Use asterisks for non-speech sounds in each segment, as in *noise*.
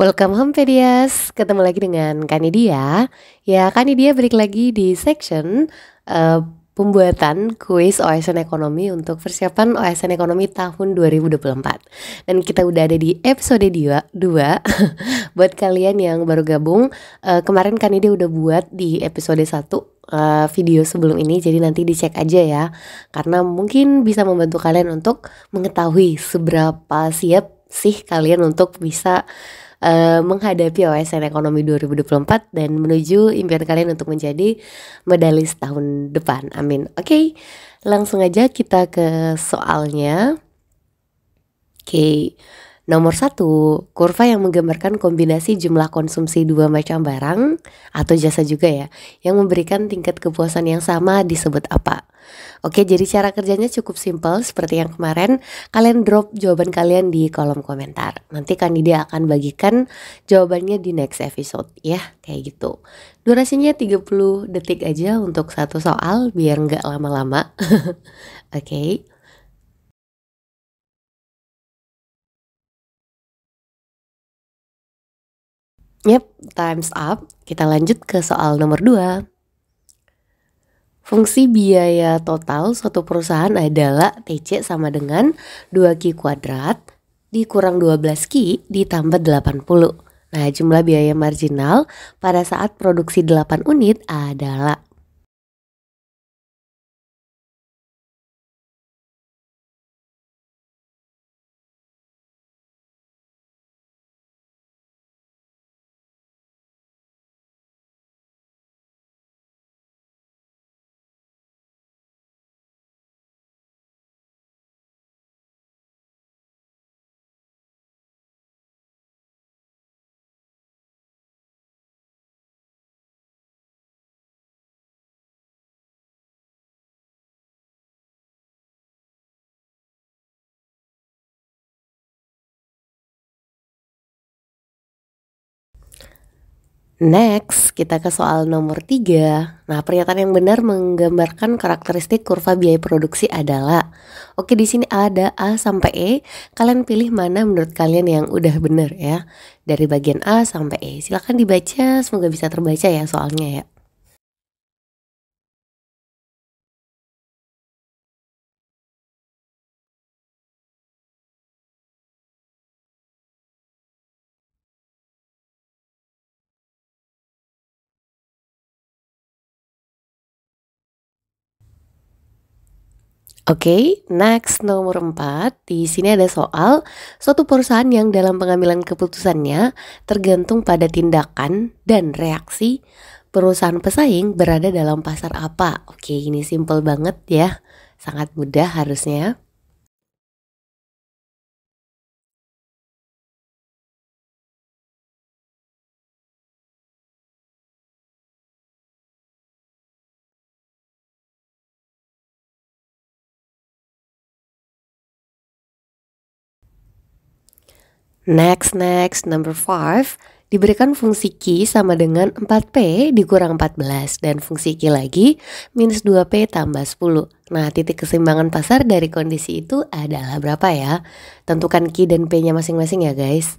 Welcome home Pedias, ketemu lagi dengan Kanidia Ya Kanidia balik lagi di section uh, pembuatan kuis OSN Ekonomi untuk persiapan OSN Ekonomi tahun 2024 Dan kita udah ada di episode 2 *laughs* Buat kalian yang baru gabung, uh, kemarin Kanidia udah buat di episode 1 uh, eh, video sebelum ini jadi nanti dicek aja ya karena mungkin bisa membantu kalian untuk mengetahui seberapa siap sih kalian untuk bisa Eh, menghadapi OSN Ekonomi 2024 dan menuju impian kalian untuk menjadi medalis tahun depan. Amin. Oke, okay, langsung aja kita ke soalnya. Oke. Okay. Nomor satu, kurva yang menggambarkan kombinasi jumlah konsumsi dua macam barang atau jasa juga ya, yang memberikan tingkat kepuasan yang sama disebut apa? Oke, jadi cara kerjanya cukup simple seperti yang kemarin. Kalian drop jawaban kalian di kolom komentar. Nanti Kandida akan bagikan jawabannya di next episode ya, kayak gitu. Durasinya 30 detik aja untuk satu soal biar nggak lama-lama. *laughs* Oke. Yep, time's up. Kita lanjut ke soal nomor 2. Fungsi biaya total suatu perusahaan adalah TC sama dengan 2Q kuadrat dikurang 12Q ditambah 80. Nah, jumlah biaya marginal pada saat produksi 8 unit adalah Next, kita ke soal nomor 3. Nah, pernyataan yang benar menggambarkan karakteristik kurva biaya produksi adalah Oke, di sini ada A sampai E. Kalian pilih mana menurut kalian yang udah benar ya. Dari bagian A sampai E. Silahkan dibaca, semoga bisa terbaca ya soalnya ya. Oke, okay, next nomor 4. Di sini ada soal suatu perusahaan yang dalam pengambilan keputusannya tergantung pada tindakan dan reaksi perusahaan pesaing berada dalam pasar apa. Oke, okay, ini simple banget ya. Sangat mudah harusnya. Next, next, number 5 Diberikan fungsi Q sama dengan 4P dikurang 14 Dan fungsi Q lagi minus 2P tambah 10 Nah titik keseimbangan pasar dari kondisi itu adalah berapa ya? Tentukan Q dan P nya masing-masing ya guys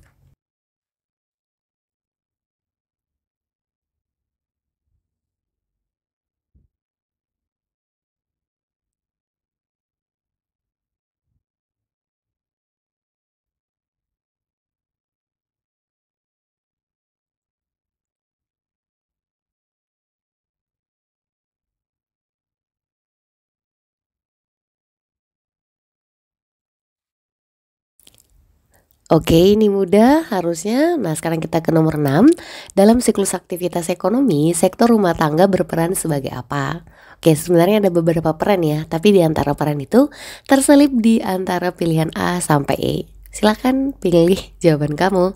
Oke, ini mudah harusnya. Nah, sekarang kita ke nomor 6. Dalam siklus aktivitas ekonomi, sektor rumah tangga berperan sebagai apa? Oke, sebenarnya ada beberapa peran ya, tapi di antara peran itu terselip di antara pilihan A sampai E. Silahkan pilih jawaban kamu.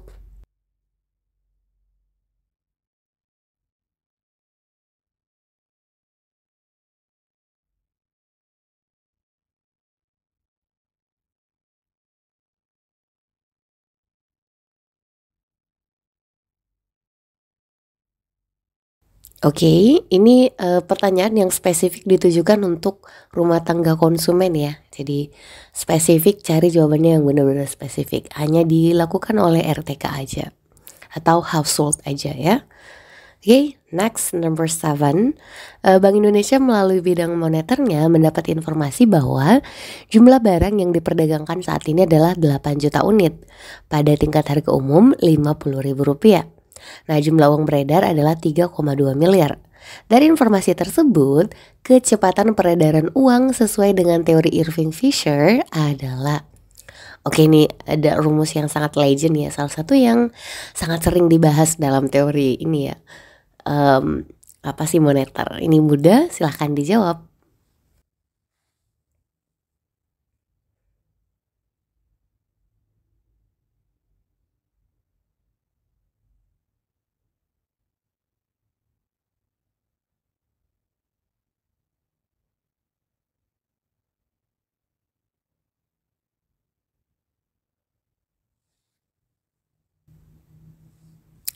Oke, okay, ini uh, pertanyaan yang spesifik ditujukan untuk rumah tangga konsumen ya. Jadi spesifik cari jawabannya yang benar-benar spesifik. Hanya dilakukan oleh RTK aja atau household aja ya. Oke, okay, next number seven. Uh, Bank Indonesia melalui bidang moneternya mendapat informasi bahwa jumlah barang yang diperdagangkan saat ini adalah 8 juta unit pada tingkat harga umum ribu rupiah. Nah, jumlah uang beredar adalah 3,2 miliar. Dari informasi tersebut, kecepatan peredaran uang sesuai dengan teori Irving Fisher adalah Oke ini ada rumus yang sangat legend ya salah satu yang sangat sering dibahas dalam teori ini ya um, apa sih moneter ini mudah silahkan dijawab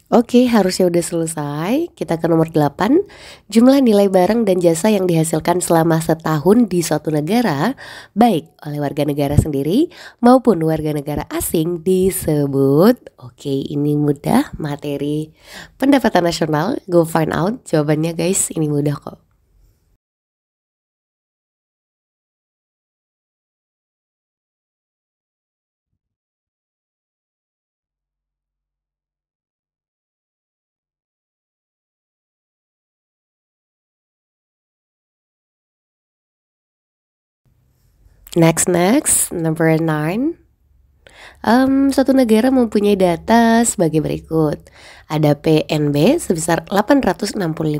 Oke, harusnya udah selesai. Kita ke nomor 8. Jumlah nilai barang dan jasa yang dihasilkan selama setahun di suatu negara, baik oleh warga negara sendiri maupun warga negara asing disebut. Oke, ini mudah materi pendapatan nasional. Go find out jawabannya guys, ini mudah kok. Next, next, number nine. Um, suatu negara mempunyai data sebagai berikut. Ada PNB sebesar 865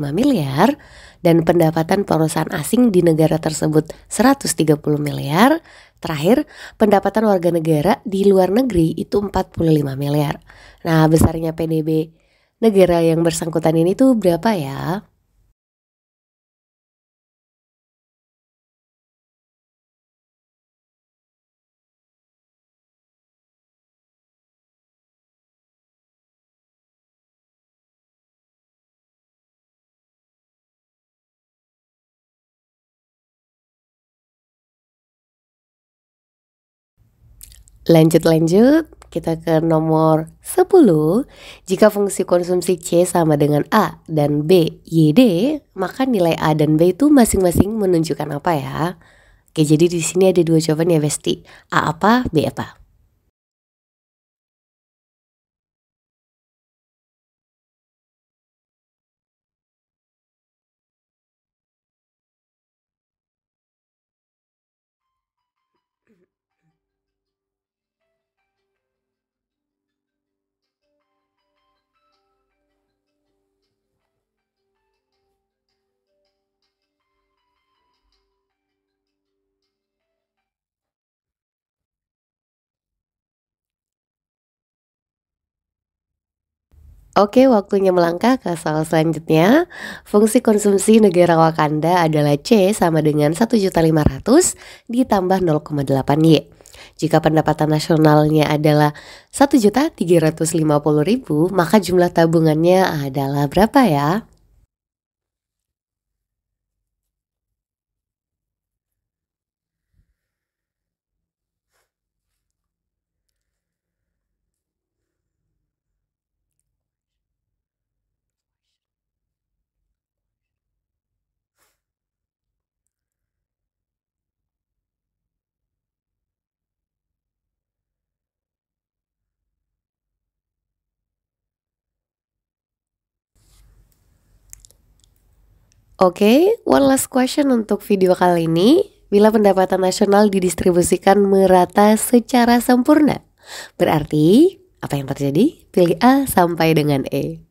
miliar dan pendapatan perusahaan asing di negara tersebut 130 miliar. Terakhir, pendapatan warga negara di luar negeri itu 45 miliar. Nah, besarnya PNB negara yang bersangkutan ini tuh berapa ya? Lanjut-lanjut, kita ke nomor 10. Jika fungsi konsumsi C sama dengan A dan B, YD, maka nilai A dan B itu masing-masing menunjukkan apa ya? Oke, jadi di sini ada dua jawaban ya, Besti. A apa, B apa? Oke, waktunya melangkah ke soal selanjutnya. Fungsi konsumsi negara Wakanda adalah C sama dengan 1.500 ditambah 0,8 Y. Jika pendapatan nasionalnya adalah 1.350.000, maka jumlah tabungannya adalah berapa ya? Oke, okay, one last question untuk video kali ini. Bila pendapatan nasional didistribusikan merata secara sempurna, berarti apa yang terjadi? Pilih A sampai dengan E.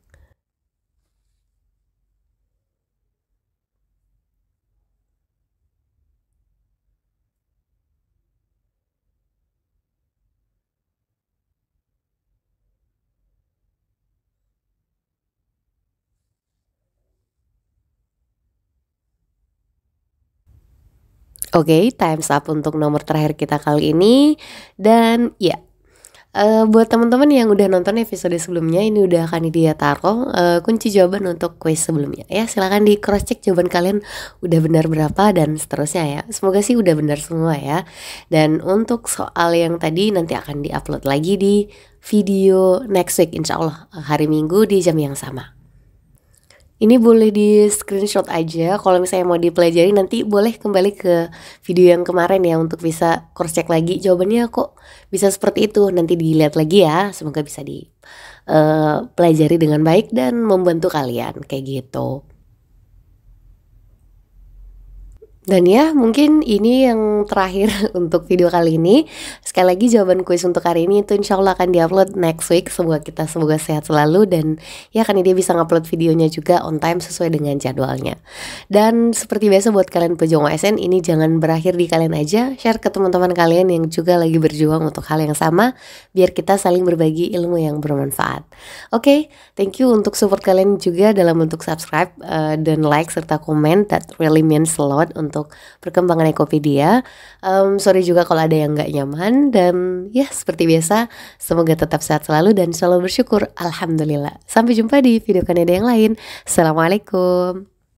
Oke, okay, time's up untuk nomor terakhir kita kali ini dan ya yeah, Uh, buat teman-teman yang udah nonton episode sebelumnya ini udah akan dia taruh uh, kunci jawaban untuk quiz sebelumnya ya silahkan di cross check jawaban kalian udah benar berapa dan seterusnya ya semoga sih udah benar semua ya dan untuk soal yang tadi nanti akan diupload lagi di video next week insya Allah hari minggu di jam yang sama ini boleh di screenshot aja kalau misalnya mau dipelajari nanti boleh kembali ke video yang kemarin ya untuk bisa cross check lagi jawabannya kok bisa seperti itu nanti dilihat lagi ya semoga bisa dipelajari eh, dengan baik dan membantu kalian kayak gitu. Dan ya, mungkin ini yang terakhir *laughs* untuk video kali ini. Sekali lagi jawaban kuis untuk hari ini itu insya Allah akan diupload next week. Semoga kita semoga sehat selalu dan ya kan dia bisa ngupload videonya juga on time sesuai dengan jadwalnya. Dan seperti biasa buat kalian pejuang ASN ini jangan berakhir di kalian aja. Share ke teman-teman kalian yang juga lagi berjuang untuk hal yang sama biar kita saling berbagi ilmu yang bermanfaat. Oke, okay, thank you untuk support kalian juga dalam bentuk subscribe uh, dan like serta komen. That really means a lot untuk untuk perkembangan Ekopedia. Um, sorry juga kalau ada yang nggak nyaman dan ya seperti biasa semoga tetap sehat selalu dan selalu bersyukur. Alhamdulillah. Sampai jumpa di video kaneda yang lain. Assalamualaikum.